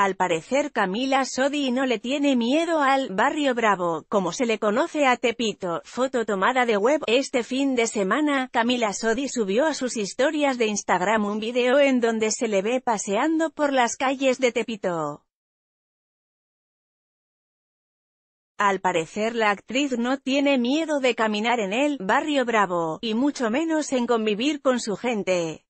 Al parecer Camila Sodi no le tiene miedo al «Barrio Bravo», como se le conoce a Tepito. Foto tomada de web. Este fin de semana, Camila Sodi subió a sus historias de Instagram un video en donde se le ve paseando por las calles de Tepito. Al parecer la actriz no tiene miedo de caminar en el «Barrio Bravo», y mucho menos en convivir con su gente.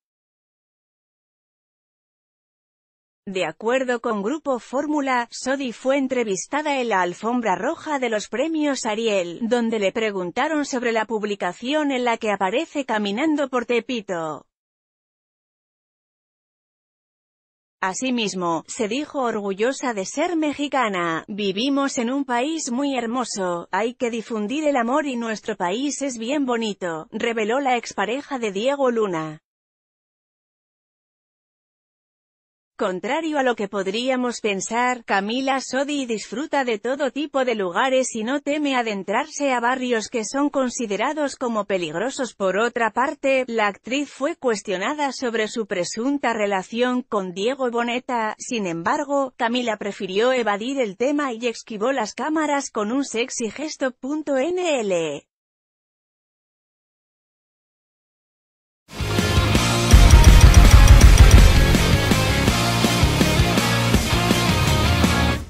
De acuerdo con Grupo Fórmula, Sodi fue entrevistada en la alfombra roja de los premios Ariel, donde le preguntaron sobre la publicación en la que aparece caminando por Tepito. Asimismo, se dijo orgullosa de ser mexicana, vivimos en un país muy hermoso, hay que difundir el amor y nuestro país es bien bonito, reveló la expareja de Diego Luna. Contrario a lo que podríamos pensar, Camila Sodi disfruta de todo tipo de lugares y no teme adentrarse a barrios que son considerados como peligrosos. Por otra parte, la actriz fue cuestionada sobre su presunta relación con Diego Boneta, sin embargo, Camila prefirió evadir el tema y esquivó las cámaras con un sexy gesto.